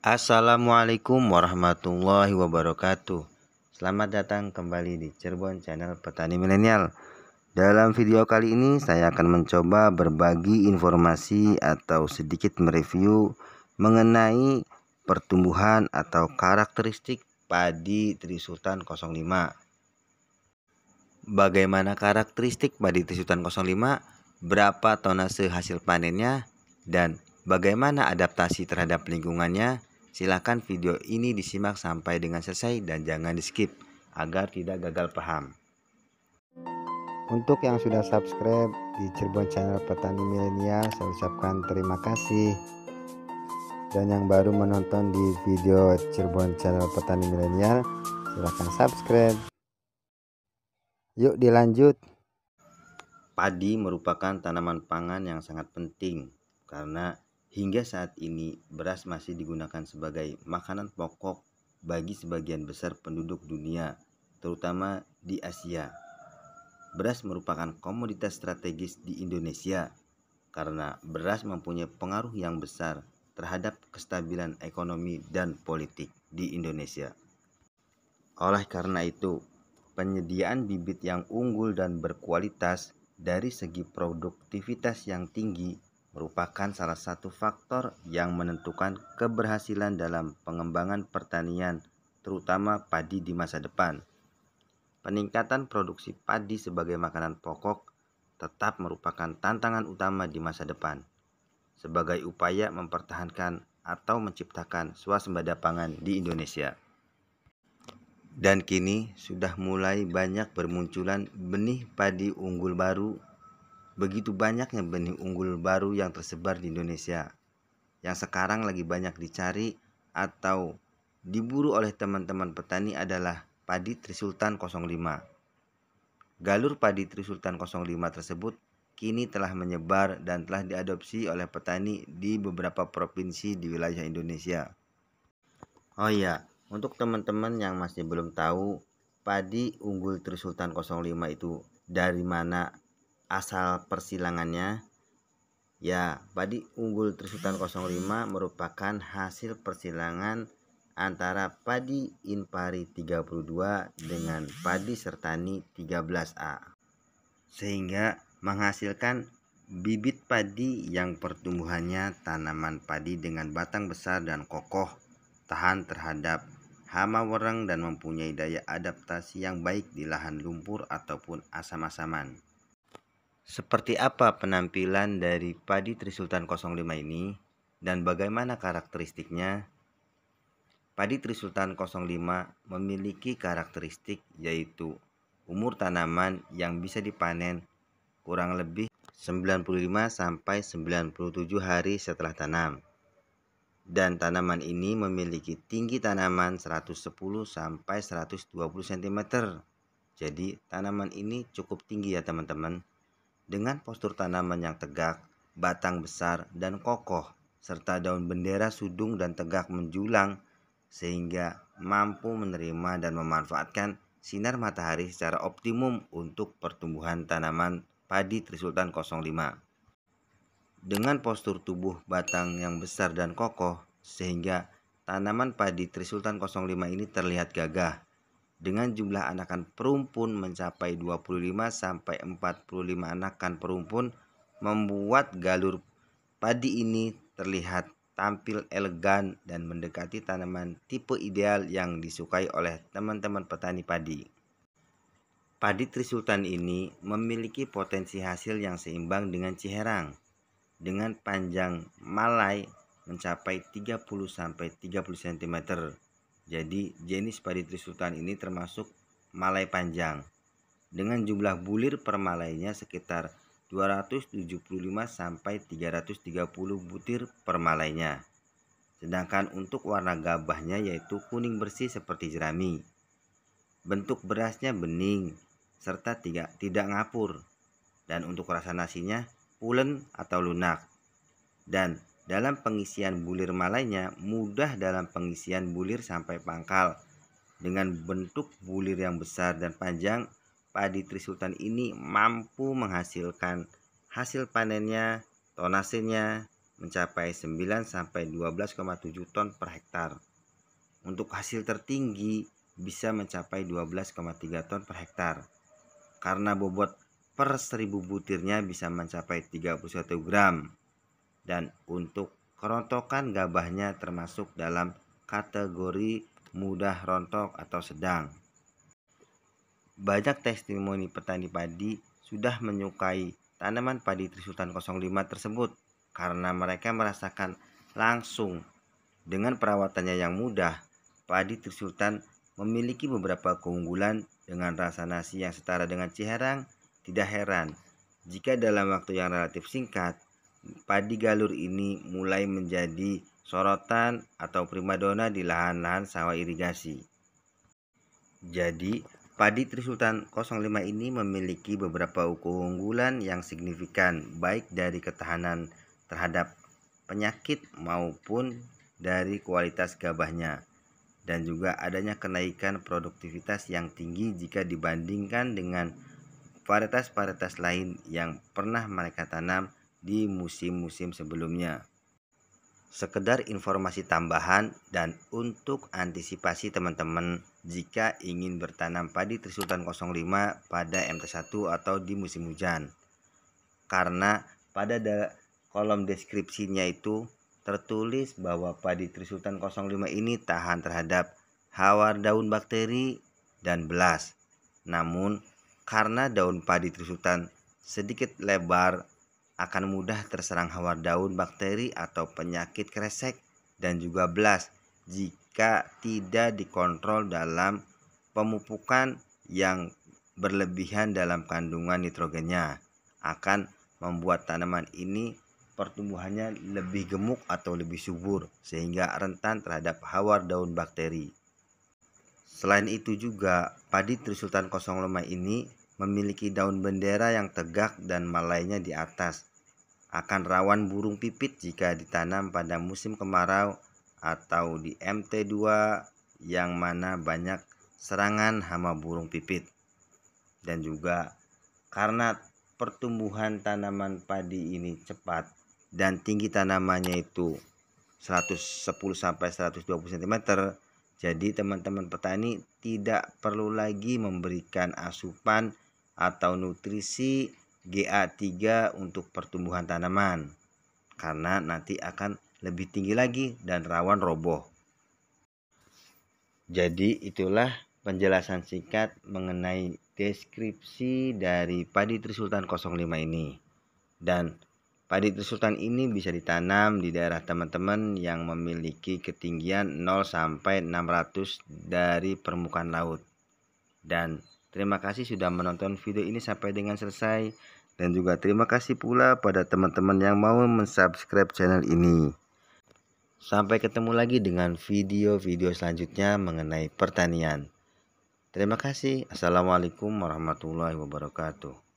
Assalamualaikum warahmatullahi wabarakatuh Selamat datang kembali di Cirebon Channel Petani Milenial Dalam video kali ini saya akan mencoba berbagi informasi atau sedikit mereview Mengenai pertumbuhan atau karakteristik padi Trisultan 05 Bagaimana karakteristik padi Trisultan 05 Berapa tonase hasil panennya dan bagaimana adaptasi terhadap lingkungannya Silahkan video ini disimak sampai dengan selesai dan jangan di skip agar tidak gagal paham. Untuk yang sudah subscribe di Cirebon Channel Petani Milenial, saya ucapkan terima kasih. Dan yang baru menonton di video Cirebon Channel Petani Milenial, silahkan subscribe. Yuk dilanjut. Padi merupakan tanaman pangan yang sangat penting karena Hingga saat ini, beras masih digunakan sebagai makanan pokok bagi sebagian besar penduduk dunia, terutama di Asia. Beras merupakan komoditas strategis di Indonesia karena beras mempunyai pengaruh yang besar terhadap kestabilan ekonomi dan politik di Indonesia. Oleh karena itu, penyediaan bibit yang unggul dan berkualitas dari segi produktivitas yang tinggi merupakan salah satu faktor yang menentukan keberhasilan dalam pengembangan pertanian, terutama padi di masa depan. Peningkatan produksi padi sebagai makanan pokok tetap merupakan tantangan utama di masa depan, sebagai upaya mempertahankan atau menciptakan swasembada pangan di Indonesia. Dan kini sudah mulai banyak bermunculan benih padi unggul baru Begitu banyaknya benih unggul baru yang tersebar di Indonesia, yang sekarang lagi banyak dicari atau diburu oleh teman-teman petani adalah padi Trisultan 05. Galur padi Trisultan 05 tersebut kini telah menyebar dan telah diadopsi oleh petani di beberapa provinsi di wilayah Indonesia. Oh iya, untuk teman-teman yang masih belum tahu, padi unggul Trisultan 05 itu dari mana asal persilangannya ya padi unggul Trisultan 05 merupakan hasil persilangan antara padi Impari 32 dengan padi Sertani 13A sehingga menghasilkan bibit padi yang pertumbuhannya tanaman padi dengan batang besar dan kokoh tahan terhadap hama wereng dan mempunyai daya adaptasi yang baik di lahan lumpur ataupun asam-asaman. Seperti apa penampilan dari padi Trisultan 05 ini dan bagaimana karakteristiknya? Padi Trisultan 05 memiliki karakteristik yaitu umur tanaman yang bisa dipanen kurang lebih 95 sampai 97 hari setelah tanam. Dan tanaman ini memiliki tinggi tanaman 110 sampai 120 cm. Jadi tanaman ini cukup tinggi ya teman-teman dengan postur tanaman yang tegak, batang besar dan kokoh, serta daun bendera sudung dan tegak menjulang sehingga mampu menerima dan memanfaatkan sinar matahari secara optimum untuk pertumbuhan tanaman padi Trisultan 05. Dengan postur tubuh batang yang besar dan kokoh sehingga tanaman padi Trisultan 05 ini terlihat gagah dengan jumlah anakan perumpun mencapai 25 sampai 45 anakan perumpun membuat galur padi ini terlihat tampil elegan dan mendekati tanaman tipe ideal yang disukai oleh teman-teman petani padi. Padi Trisultan ini memiliki potensi hasil yang seimbang dengan Ciherang dengan panjang malai mencapai 30 sampai 30 cm jadi jenis padi trisultan ini termasuk malai panjang dengan jumlah bulir per malainya sekitar 275 sampai 330 butir per malainya. Sedangkan untuk warna gabahnya yaitu kuning bersih seperti jerami. Bentuk berasnya bening serta tidak tidak ngapur dan untuk rasa nasinya pulen atau lunak. Dan dalam pengisian bulir malainya mudah dalam pengisian bulir sampai pangkal. Dengan bentuk bulir yang besar dan panjang, padi trisultan ini mampu menghasilkan hasil panennya, tonasenya mencapai 9 sampai 12,7 ton per hektar. Untuk hasil tertinggi bisa mencapai 12,3 ton per hektar. Karena bobot per 1000 butirnya bisa mencapai 31 gram dan untuk kerontokan gabahnya termasuk dalam kategori mudah rontok atau sedang. Banyak testimoni petani padi sudah menyukai tanaman padi Trisultan 05 tersebut karena mereka merasakan langsung dengan perawatannya yang mudah, padi Trisultan memiliki beberapa keunggulan dengan rasa nasi yang setara dengan Ciherang. Tidak heran jika dalam waktu yang relatif singkat padi galur ini mulai menjadi sorotan atau primadona di lahan-lahan sawah irigasi. Jadi, padi Trisultan 05 ini memiliki beberapa keunggulan yang signifikan baik dari ketahanan terhadap penyakit maupun dari kualitas gabahnya dan juga adanya kenaikan produktivitas yang tinggi jika dibandingkan dengan varietas-varietas lain yang pernah mereka tanam di musim-musim sebelumnya. Sekedar informasi tambahan dan untuk antisipasi teman-teman jika ingin bertanam padi Trisultan 05 pada MT1 atau di musim hujan. Karena pada kolom deskripsinya itu tertulis bahwa padi Trisultan 05 ini tahan terhadap hawar daun bakteri dan belas. Namun karena daun padi Trisultan sedikit lebar akan mudah terserang hawar daun bakteri atau penyakit kresek dan juga belas jika tidak dikontrol dalam pemupukan yang berlebihan dalam kandungan nitrogennya akan membuat tanaman ini pertumbuhannya lebih gemuk atau lebih subur sehingga rentan terhadap hawar daun bakteri. Selain itu juga padi Trisultan Kosong Lemah ini memiliki daun bendera yang tegak dan malainya di atas akan rawan burung pipit jika ditanam pada musim kemarau atau di MT2 yang mana banyak serangan hama burung pipit. Dan juga karena pertumbuhan tanaman padi ini cepat dan tinggi tanamannya itu 110 sampai 120 cm, jadi teman-teman petani tidak perlu lagi memberikan asupan atau nutrisi GA3 untuk pertumbuhan tanaman karena nanti akan lebih tinggi lagi dan rawan roboh. Jadi itulah penjelasan singkat mengenai deskripsi dari padi Trisultan 05 ini. Dan padi Trisultan ini bisa ditanam di daerah teman-teman yang memiliki ketinggian 0 sampai 600 dari permukaan laut. Dan Terima kasih sudah menonton video ini sampai dengan selesai. Dan juga terima kasih pula pada teman-teman yang mau mensubscribe channel ini. Sampai ketemu lagi dengan video-video selanjutnya mengenai pertanian. Terima kasih. Assalamualaikum warahmatullahi wabarakatuh.